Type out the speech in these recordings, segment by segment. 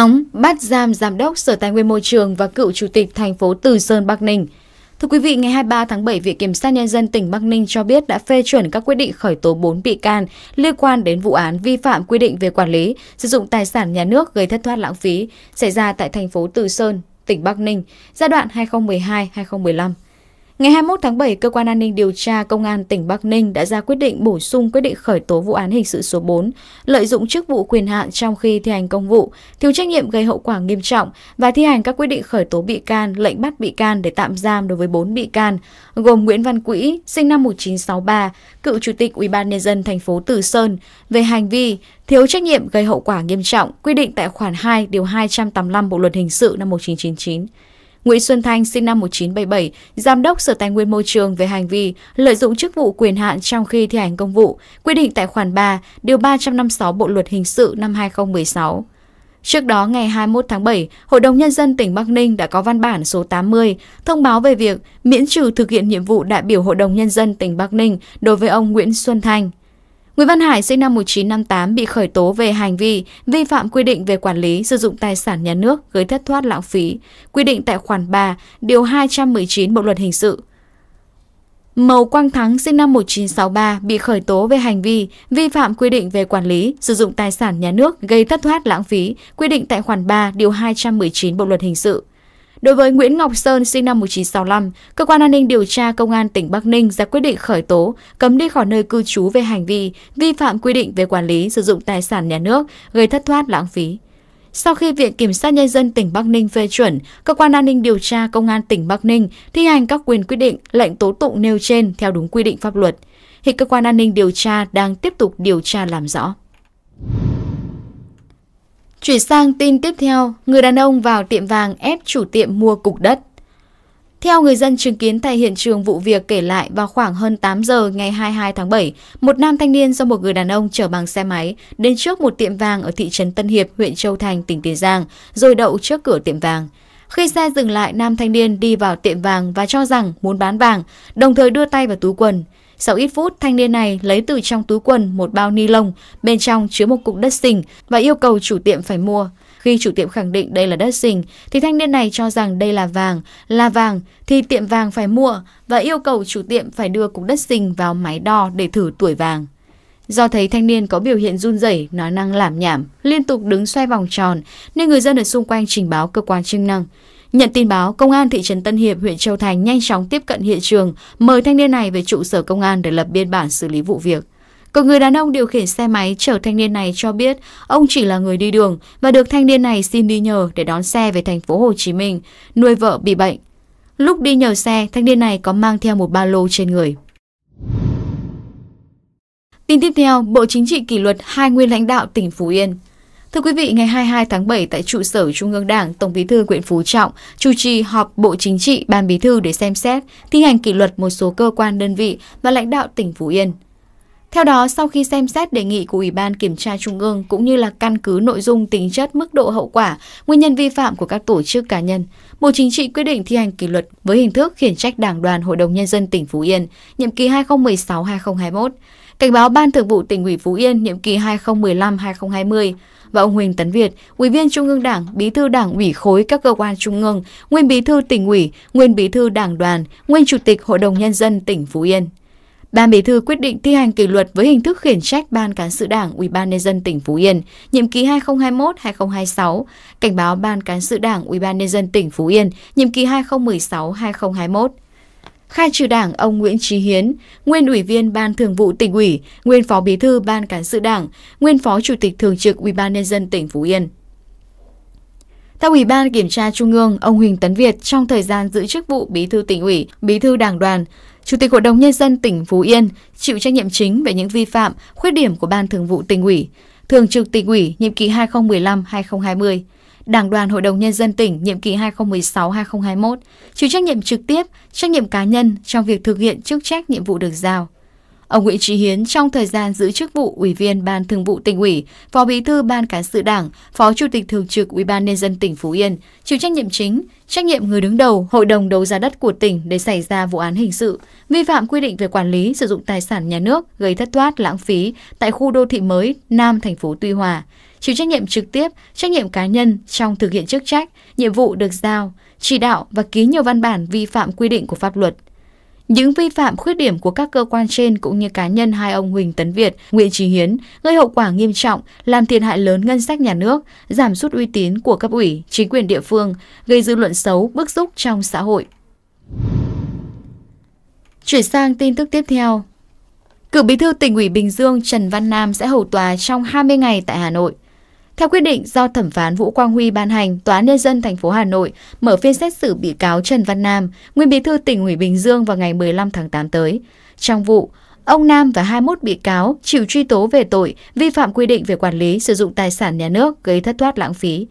Nóng bắt giam giám đốc Sở Tài nguyên Môi trường và cựu chủ tịch thành phố Từ Sơn Bắc Ninh. Thưa quý vị, ngày 23 tháng 7, Viện Kiểm sát Nhân dân tỉnh Bắc Ninh cho biết đã phê chuẩn các quyết định khởi tố 4 bị can liên quan đến vụ án vi phạm quy định về quản lý, sử dụng tài sản nhà nước gây thất thoát lãng phí xảy ra tại thành phố Từ Sơn, tỉnh Bắc Ninh giai đoạn 2012-2015 Ngày 21 tháng 7, Cơ quan An ninh Điều tra Công an tỉnh Bắc Ninh đã ra quyết định bổ sung quyết định khởi tố vụ án hình sự số 4, lợi dụng chức vụ quyền hạn trong khi thi hành công vụ, thiếu trách nhiệm gây hậu quả nghiêm trọng và thi hành các quyết định khởi tố bị can, lệnh bắt bị can để tạm giam đối với 4 bị can, gồm Nguyễn Văn Quỹ, sinh năm 1963, cựu chủ tịch UBND thành phố Từ Sơn, về hành vi thiếu trách nhiệm gây hậu quả nghiêm trọng quy định tại khoản 2 điều 285 Bộ luật hình sự năm 1999. Nguyễn Xuân Thanh sinh năm 1977, giám đốc Sở Tài nguyên Môi trường về hành vi lợi dụng chức vụ quyền hạn trong khi thi hành công vụ, quy định tại khoản 3, điều 356 Bộ luật hình sự năm 2016. Trước đó, ngày 21 tháng 7, Hội đồng Nhân dân tỉnh Bắc Ninh đã có văn bản số 80 thông báo về việc miễn trừ thực hiện nhiệm vụ đại biểu Hội đồng Nhân dân tỉnh Bắc Ninh đối với ông Nguyễn Xuân Thanh. Nguyễn Văn Hải sinh năm 1958 bị khởi tố về hành vi vi phạm quy định về quản lý sử dụng tài sản nhà nước gây thất thoát lãng phí, quy định tại khoản 3, điều 219 Bộ luật hình sự. Mầu Quang Thắng sinh năm 1963 bị khởi tố về hành vi vi phạm quy định về quản lý sử dụng tài sản nhà nước gây thất thoát lãng phí, quy định tại khoản 3, điều 219 Bộ luật hình sự. Đối với Nguyễn Ngọc Sơn sinh năm 1965, cơ quan an ninh điều tra công an tỉnh Bắc Ninh ra quyết định khởi tố, cấm đi khỏi nơi cư trú về hành vi vi phạm quy định về quản lý sử dụng tài sản nhà nước, gây thất thoát lãng phí. Sau khi Viện Kiểm sát Nhân dân tỉnh Bắc Ninh phê chuẩn, Cơ quan An ninh điều tra Công an tỉnh Bắc Ninh thi hành các quyền quyết định, lệnh tố tụng nêu trên theo đúng quy định pháp luật. Hiện Cơ quan An ninh điều tra đang tiếp tục điều tra làm rõ. Chuyển sang tin tiếp theo, người đàn ông vào tiệm vàng ép chủ tiệm mua cục đất. Theo người dân chứng kiến tại hiện trường vụ việc kể lại vào khoảng hơn 8 giờ ngày 22 tháng 7, một nam thanh niên do một người đàn ông chở bằng xe máy đến trước một tiệm vàng ở thị trấn Tân Hiệp, huyện Châu Thành, tỉnh Tiền Giang, rồi đậu trước cửa tiệm vàng. Khi xe dừng lại, nam thanh niên đi vào tiệm vàng và cho rằng muốn bán vàng, đồng thời đưa tay vào túi quần. Sau ít phút, thanh niên này lấy từ trong túi quần một bao ni lông, bên trong chứa một cục đất sình và yêu cầu chủ tiệm phải mua. Khi chủ tiệm khẳng định đây là đất sình, thì thanh niên này cho rằng đây là vàng. Là vàng thì tiệm vàng phải mua và yêu cầu chủ tiệm phải đưa cục đất sình vào máy đo để thử tuổi vàng. Do thấy thanh niên có biểu hiện run rẩy, nói năng làm nhảm, liên tục đứng xoay vòng tròn, nên người dân ở xung quanh trình báo cơ quan chức năng. Nhận tin báo, công an thị trấn Tân Hiệp, huyện Châu Thành nhanh chóng tiếp cận hiện trường, mời thanh niên này về trụ sở công an để lập biên bản xử lý vụ việc. Còn người đàn ông điều khiển xe máy chở thanh niên này cho biết ông chỉ là người đi đường và được thanh niên này xin đi nhờ để đón xe về thành phố Hồ Chí Minh, nuôi vợ bị bệnh. Lúc đi nhờ xe, thanh niên này có mang theo một ba lô trên người. Tin tiếp theo, Bộ Chính trị kỷ luật hai nguyên lãnh đạo tỉnh Phú Yên. Thưa quý vị, ngày 22 tháng 7 tại trụ sở Trung ương Đảng, Tổng Bí thư Nguyễn Phú Trọng chủ trì họp Bộ Chính trị, Ban Bí thư để xem xét thi hành kỷ luật một số cơ quan đơn vị và lãnh đạo tỉnh Phú Yên. Theo đó, sau khi xem xét đề nghị của Ủy ban Kiểm tra Trung ương cũng như là căn cứ nội dung tính chất mức độ hậu quả, nguyên nhân vi phạm của các tổ chức cá nhân, Bộ Chính trị quyết định thi hành kỷ luật với hình thức khiển trách Đảng đoàn Hội đồng Nhân dân tỉnh Phú Yên, nhiệm kỳ 2016-2021, cảnh báo Ban Thường vụ tỉnh ủy Phú Yên nhiệm kỳ 2015-2020, và ông Huỳnh Tấn Việt, Ủy viên Trung ương Đảng, Bí thư Đảng ủy khối các cơ quan trung ương, nguyên Bí thư tỉnh ủy, nguyên Bí thư Đảng đoàn, nguyên Chủ tịch Hội đồng nhân dân tỉnh Phú Yên. Ban Bí thư quyết định thi hành kỷ luật với hình thức khiển trách Ban cán sự Đảng Ủy ban nhân dân tỉnh Phú Yên, nhiệm kỳ 2021-2026, cảnh báo Ban cán sự Đảng Ủy ban nhân dân tỉnh Phú Yên, nhiệm kỳ 2016-2021. Khai trừ đảng ông Nguyễn Trí Hiến, nguyên ủy viên Ban Thường vụ tỉnh ủy, nguyên phó bí thư Ban Cán sự Đảng, nguyên phó chủ tịch thường trực UBND tỉnh Phú Yên. Theo Ủy ban Kiểm tra Trung ương, ông Huỳnh Tấn Việt trong thời gian giữ chức vụ Bí thư tỉnh ủy, Bí thư Đảng đoàn, Chủ tịch Hội đồng Nhân dân tỉnh Phú Yên chịu trách nhiệm chính về những vi phạm, khuyết điểm của Ban Thường vụ tỉnh ủy, Thường trực tỉnh ủy nhiệm kỳ 2015-2020, Đảng đoàn Hội đồng Nhân dân tỉnh nhiệm kỳ 2016-2021 chịu trách nhiệm trực tiếp, trách nhiệm cá nhân trong việc thực hiện chức trách nhiệm vụ được giao. Ông Nguyễn Trí Hiến trong thời gian giữ chức vụ Ủy viên Ban Thường vụ tỉnh ủy, Phó Bí thư Ban Cán sự Đảng, Phó Chủ tịch Thường trực Ủy ban Nhân dân tỉnh Phú Yên, chịu trách nhiệm chính, trách nhiệm người đứng đầu Hội đồng đấu giá đất của tỉnh để xảy ra vụ án hình sự, vi phạm quy định về quản lý sử dụng tài sản nhà nước gây thất thoát lãng phí tại khu đô thị mới Nam thành phố Tuy Hòa, chịu trách nhiệm trực tiếp, trách nhiệm cá nhân trong thực hiện chức trách, nhiệm vụ được giao, chỉ đạo và ký nhiều văn bản vi phạm quy định của pháp luật. Những vi phạm khuyết điểm của các cơ quan trên cũng như cá nhân hai ông Huỳnh Tấn Việt, Nguyễn Trí Hiến gây hậu quả nghiêm trọng, làm thiệt hại lớn ngân sách nhà nước, giảm sút uy tín của cấp ủy, chính quyền địa phương, gây dư luận xấu, bức xúc trong xã hội. Chuyển sang tin tức tiếp theo. Cựu bí thư tỉnh ủy Bình Dương Trần Văn Nam sẽ hầu tòa trong 20 ngày tại Hà Nội. Theo quyết định do thẩm phán Vũ Quang Huy ban hành, Tòa án Nhân dân thành phố Hà Nội mở phiên xét xử bị cáo Trần Văn Nam, nguyên bí thư tỉnh ủy Bình Dương vào ngày 15 tháng 8 tới. Trong vụ, ông Nam và 21 bị cáo chịu truy tố về tội vi phạm quy định về quản lý sử dụng tài sản nhà nước gây thất thoát lãng phí.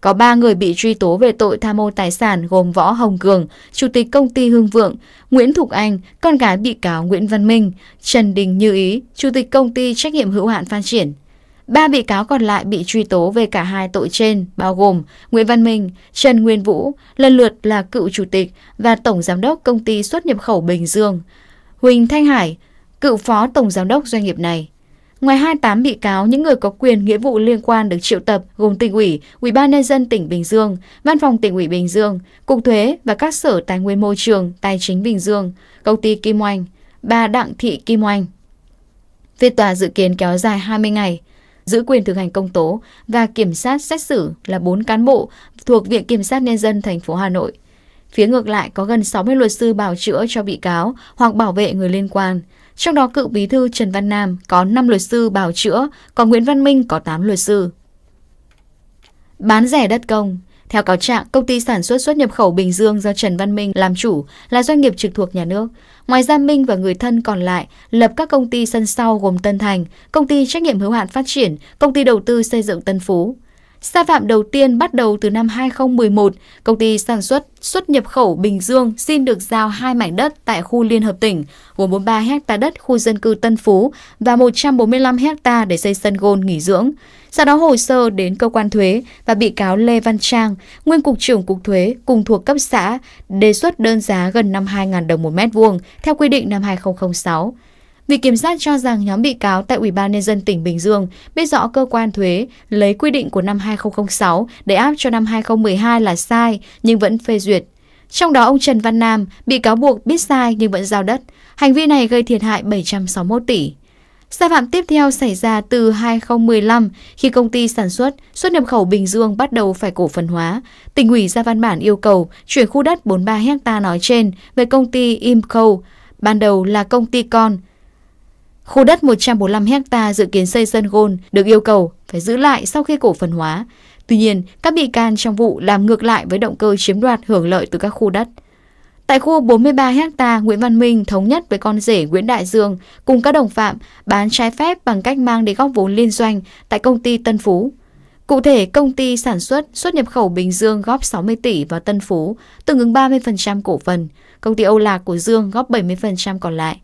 Có 3 người bị truy tố về tội tham mô tài sản gồm Võ Hồng Cường, Chủ tịch Công ty Hương Vượng, Nguyễn Thục Anh, con gái bị cáo Nguyễn Văn Minh, Trần Đình Như Ý, Chủ tịch Công ty Trách nhiệm hữu hạn Phan Triển. Ba bị cáo còn lại bị truy tố về cả hai tội trên, bao gồm Nguyễn Văn Minh, Trần Nguyên Vũ, lần lượt là cựu chủ tịch và tổng giám đốc công ty xuất nhập khẩu Bình Dương, Huỳnh Thanh Hải, cựu phó tổng giám đốc doanh nghiệp này. Ngoài 28 bị cáo, những người có quyền nghĩa vụ liên quan được triệu tập gồm tỉnh ủy, ủy ban nhân dân tỉnh Bình Dương, văn phòng tỉnh ủy Bình Dương, cục thuế và các sở tài nguyên môi trường, tài chính Bình Dương, công ty Kim Oanh, bà Đặng Thị Kim Oanh. Phiên tòa dự kiến kéo dài 20 ngày giữ quyền thực hành công tố và kiểm sát xét xử là 4 cán bộ thuộc Viện Kiểm sát Nhân dân thành phố Hà Nội. Phía ngược lại có gần 60 luật sư bảo chữa cho bị cáo hoặc bảo vệ người liên quan. Trong đó cựu bí thư Trần Văn Nam có 5 luật sư bảo chữa, còn Nguyễn Văn Minh có 8 luật sư. Bán rẻ đất công theo cáo trạng, công ty sản xuất xuất nhập khẩu Bình Dương do Trần Văn Minh làm chủ là doanh nghiệp trực thuộc nhà nước. Ngoài ra Minh và người thân còn lại lập các công ty sân sau gồm Tân Thành, công ty trách nhiệm hữu hạn phát triển, công ty đầu tư xây dựng Tân Phú. Sai phạm đầu tiên bắt đầu từ năm 2011, công ty sản xuất xuất nhập khẩu Bình Dương xin được giao hai mảnh đất tại khu liên hợp tỉnh, gồm 43 hecta đất khu dân cư Tân Phú và 145 hecta để xây sân gôn nghỉ dưỡng. Sau đó hồ sơ đến cơ quan thuế và bị cáo Lê Văn Trang, nguyên cục trưởng cục thuế cùng thuộc cấp xã, đề xuất đơn giá gần 52.000 đồng một mét vuông theo quy định năm 2006. Viện Kiểm sát cho rằng nhóm bị cáo tại Ủy ban Nhân dân tỉnh Bình Dương biết rõ cơ quan thuế lấy quy định của năm 2006 để áp cho năm 2012 là sai nhưng vẫn phê duyệt. Trong đó ông Trần Văn Nam bị cáo buộc biết sai nhưng vẫn giao đất. Hành vi này gây thiệt hại 761 tỷ. Sai phạm tiếp theo xảy ra từ 2015 khi công ty sản xuất xuất nhập khẩu Bình Dương bắt đầu phải cổ phần hóa. Tỉnh ủy ra văn bản yêu cầu chuyển khu đất 43 hecta nói trên về công ty Imco, ban đầu là công ty con, Khu đất 145 ha dự kiến xây sân gôn được yêu cầu phải giữ lại sau khi cổ phần hóa. Tuy nhiên, các bị can trong vụ làm ngược lại với động cơ chiếm đoạt hưởng lợi từ các khu đất. Tại khu 43 ha, Nguyễn Văn Minh thống nhất với con rể Nguyễn Đại Dương cùng các đồng phạm bán trái phép bằng cách mang đi góp vốn liên doanh tại công ty Tân Phú. Cụ thể, công ty sản xuất xuất nhập khẩu Bình Dương góp 60 tỷ vào Tân Phú, tương ứng 30% cổ phần. Công ty Âu Lạc của Dương góp 70% còn lại.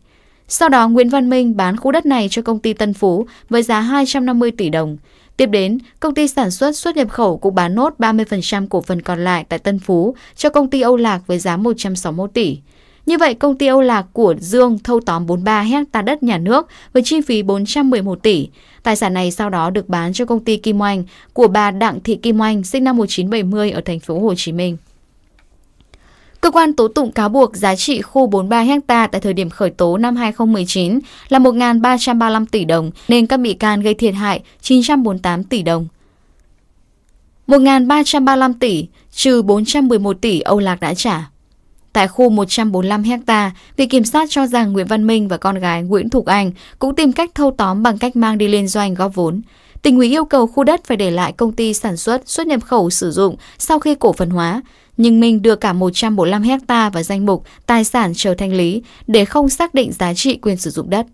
Sau đó Nguyễn Văn Minh bán khu đất này cho công ty Tân Phú với giá 250 tỷ đồng. Tiếp đến, công ty sản xuất xuất nhập khẩu cũng bán nốt 30% cổ phần còn lại tại Tân Phú cho công ty Âu Lạc với giá 161 tỷ. Như vậy, công ty Âu Lạc của Dương thâu tóm 43 hecta đất nhà nước với chi phí 411 tỷ. Tài sản này sau đó được bán cho công ty Kim Oanh của bà Đặng Thị Kim Oanh sinh năm 1970 ở thành phố Hồ Chí Minh. Cơ quan tố tụng cáo buộc giá trị khu 43 ha tại thời điểm khởi tố năm 2019 là 1.335 tỷ đồng, nên các bị can gây thiệt hại 948 tỷ đồng. 1.335 tỷ trừ 411 tỷ Âu Lạc đã trả. Tại khu 145 ha, Viện Kiểm sát cho rằng Nguyễn Văn Minh và con gái Nguyễn Thục Anh cũng tìm cách thâu tóm bằng cách mang đi liên doanh góp vốn. Tỉnh ủy yêu cầu khu đất phải để lại công ty sản xuất xuất nhập khẩu sử dụng sau khi cổ phần hóa nhưng Minh đưa cả 145 hecta và danh mục tài sản chờ thanh lý để không xác định giá trị quyền sử dụng đất.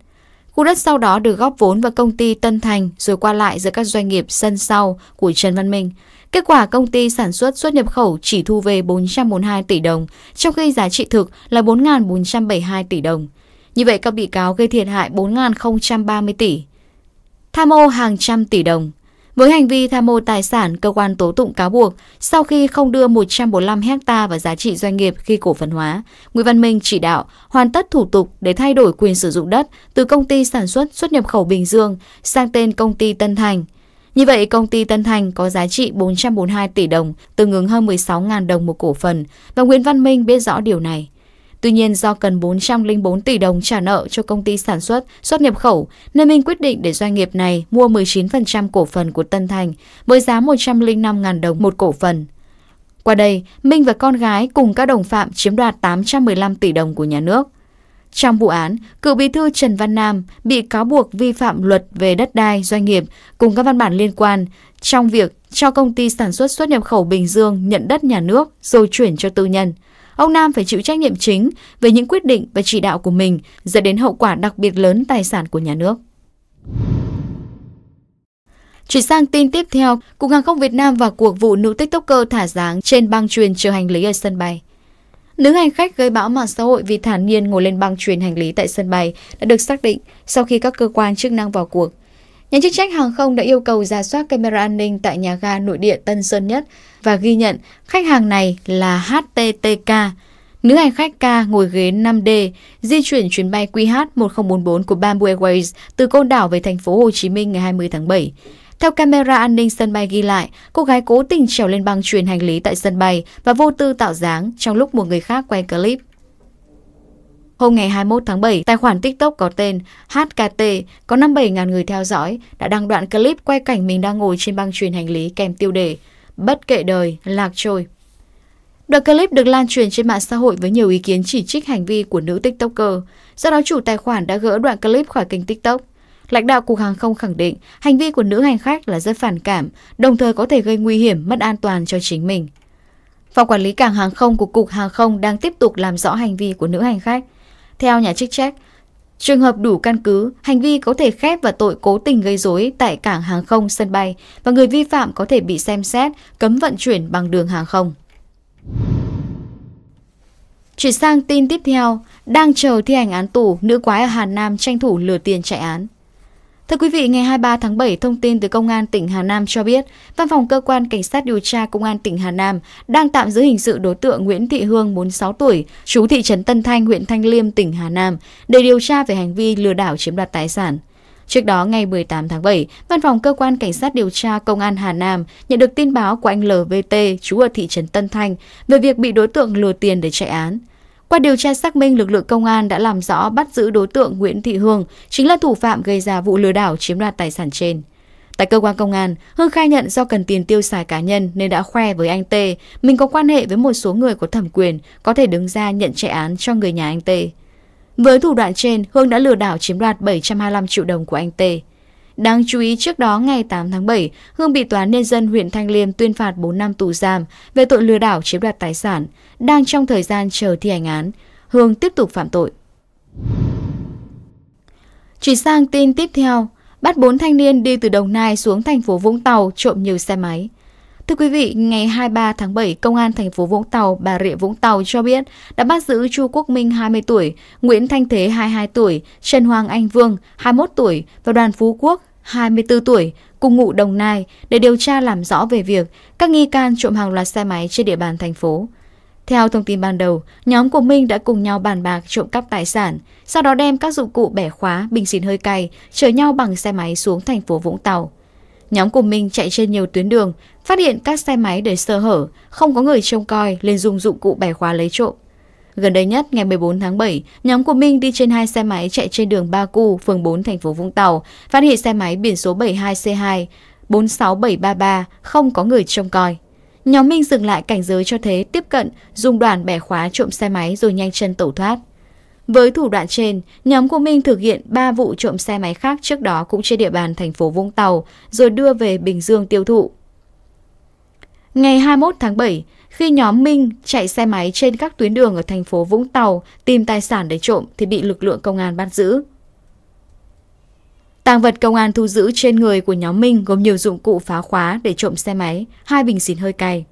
Khu đất sau đó được góp vốn vào công ty Tân Thành rồi qua lại giữa các doanh nghiệp sân sau của Trần Văn Minh. Kết quả công ty sản xuất xuất nhập khẩu chỉ thu về 442 tỷ đồng, trong khi giá trị thực là 4.472 tỷ đồng. Như vậy các bị cáo gây thiệt hại 4.030 tỷ. Tham ô hàng trăm tỷ đồng, với hành vi tham mô tài sản, cơ quan tố tụng cáo buộc sau khi không đưa 145 ha và giá trị doanh nghiệp khi cổ phần hóa, Nguyễn Văn Minh chỉ đạo hoàn tất thủ tục để thay đổi quyền sử dụng đất từ công ty sản xuất xuất nhập khẩu Bình Dương sang tên công ty Tân Thành. Như vậy, công ty Tân Thành có giá trị 442 tỷ đồng, tương ứng hơn 16.000 đồng một cổ phần, và Nguyễn Văn Minh biết rõ điều này. Tuy nhiên do cần 404 tỷ đồng trả nợ cho công ty sản xuất, xuất nhập khẩu, nên Minh quyết định để doanh nghiệp này mua 19% cổ phần của Tân Thành với giá 105.000 đồng một cổ phần. Qua đây, Minh và con gái cùng các đồng phạm chiếm đoạt 815 tỷ đồng của nhà nước. Trong vụ án, cựu bí thư Trần Văn Nam bị cáo buộc vi phạm luật về đất đai doanh nghiệp cùng các văn bản liên quan trong việc cho công ty sản xuất xuất nhập khẩu Bình Dương nhận đất nhà nước rồi chuyển cho tư nhân – Ông Nam phải chịu trách nhiệm chính về những quyết định và chỉ đạo của mình dẫn đến hậu quả đặc biệt lớn tài sản của nhà nước. Chuyển sang tin tiếp theo, Cục Hàng không Việt Nam vào cuộc vụ nữ tiktoker thả dáng trên băng truyền chờ hành lý ở sân bay. Nữ hành khách gây bão mạng xã hội vì thản nhiên ngồi lên băng truyền hành lý tại sân bay đã được xác định sau khi các cơ quan chức năng vào cuộc. Nhà chức trách hàng không đã yêu cầu ra soát camera an ninh tại nhà ga nội địa Tân Sơn Nhất và ghi nhận khách hàng này là HTTK, Nữ hành khách K ngồi ghế 5D di chuyển chuyến bay QH1044 của Bamboo Airways từ Côn Đảo về thành phố Hồ Chí Minh ngày 20 tháng 7. Theo camera an ninh sân bay ghi lại, cô gái cố tình trèo lên băng truyền hành lý tại sân bay và vô tư tạo dáng trong lúc một người khác quay clip. Hôm ngày 21 tháng 7, tài khoản TikTok có tên HKT có 57.000 người theo dõi đã đăng đoạn clip quay cảnh mình đang ngồi trên băng truyền hành lý kèm tiêu đề Bất kệ đời, lạc trôi. Đoạn clip được lan truyền trên mạng xã hội với nhiều ý kiến chỉ trích hành vi của nữ TikToker. Do đó chủ tài khoản đã gỡ đoạn clip khỏi kênh TikTok. Lãnh đạo Cục Hàng không khẳng định hành vi của nữ hành khách là rất phản cảm, đồng thời có thể gây nguy hiểm, mất an toàn cho chính mình. Phòng quản lý cảng hàng không của Cục Hàng không đang tiếp tục làm rõ hành vi của nữ hành khách. Theo nhà chức trách, Trường hợp đủ căn cứ, hành vi có thể khép vào tội cố tình gây rối tại cảng hàng không sân bay và người vi phạm có thể bị xem xét cấm vận chuyển bằng đường hàng không. Chuyển sang tin tiếp theo, đang chờ thi hành án tù, nữ quái ở Hà Nam tranh thủ lừa tiền chạy án. Thưa quý vị, ngày 23 tháng 7, thông tin từ Công an tỉnh Hà Nam cho biết, Văn phòng Cơ quan Cảnh sát điều tra Công an tỉnh Hà Nam đang tạm giữ hình sự đối tượng Nguyễn Thị Hương, 46 tuổi, chú thị trấn Tân Thanh, huyện Thanh Liêm, tỉnh Hà Nam, để điều tra về hành vi lừa đảo chiếm đoạt tài sản. Trước đó, ngày 18 tháng 7, Văn phòng Cơ quan Cảnh sát điều tra Công an Hà Nam nhận được tin báo của anh LVT, chú ở thị trấn Tân Thanh, về việc bị đối tượng lừa tiền để chạy án. Qua điều tra xác minh, lực lượng công an đã làm rõ bắt giữ đối tượng Nguyễn Thị Hương, chính là thủ phạm gây ra vụ lừa đảo chiếm đoạt tài sản trên. Tại cơ quan công an, Hương khai nhận do cần tiền tiêu xài cá nhân nên đã khoe với anh T, mình có quan hệ với một số người có thẩm quyền, có thể đứng ra nhận chạy án cho người nhà anh T. Với thủ đoạn trên, Hương đã lừa đảo chiếm đoạt 725 triệu đồng của anh T. Đáng chú ý trước đó ngày 8 tháng 7, Hương bị Tòa Nhân dân huyện Thanh Liêm tuyên phạt 4 năm tù giam về tội lừa đảo chiếm đoạt tài sản, đang trong thời gian chờ thi hành án. Hương tiếp tục phạm tội. Chuyển sang tin tiếp theo, bắt 4 thanh niên đi từ Đồng Nai xuống thành phố Vũng Tàu trộm nhiều xe máy. Thưa quý vị, ngày 23 tháng 7, Công an thành phố Vũng Tàu, Bà Rịa Vũng Tàu cho biết đã bắt giữ Chu Quốc Minh 20 tuổi, Nguyễn Thanh Thế 22 tuổi, Trần Hoàng Anh Vương 21 tuổi và Đoàn Phú Quốc 24 tuổi, cùng ngụ Đồng Nai để điều tra làm rõ về việc các nghi can trộm hàng loạt xe máy trên địa bàn thành phố. Theo thông tin ban đầu, nhóm của Minh đã cùng nhau bàn bạc trộm cắp tài sản, sau đó đem các dụng cụ bẻ khóa, bình xịt hơi cay, chở nhau bằng xe máy xuống thành phố Vũng Tàu. Nhóm của Minh chạy trên nhiều tuyến đường, phát hiện các xe máy để sơ hở, không có người trông coi lên dùng dụng cụ bẻ khóa lấy trộm. Gần đây nhất, ngày 14 tháng 7, nhóm của Minh đi trên hai xe máy chạy trên đường Ba Cù, phường 4, thành phố Vũng Tàu, phát hiện xe máy biển số 72C2 46733 không có người trông coi. Nhóm Minh dừng lại cảnh giới cho Thế tiếp cận, dùng đoàn bẻ khóa trộm xe máy rồi nhanh chân tẩu thoát. Với thủ đoạn trên, nhóm của Minh thực hiện 3 vụ trộm xe máy khác trước đó cũng trên địa bàn thành phố Vũng Tàu rồi đưa về Bình Dương tiêu thụ. Ngày 21 tháng 7, khi nhóm Minh chạy xe máy trên các tuyến đường ở thành phố Vũng Tàu tìm tài sản để trộm thì bị lực lượng công an bắt giữ. Tàng vật công an thu giữ trên người của nhóm Minh gồm nhiều dụng cụ phá khóa để trộm xe máy, hai bình xịt hơi cay.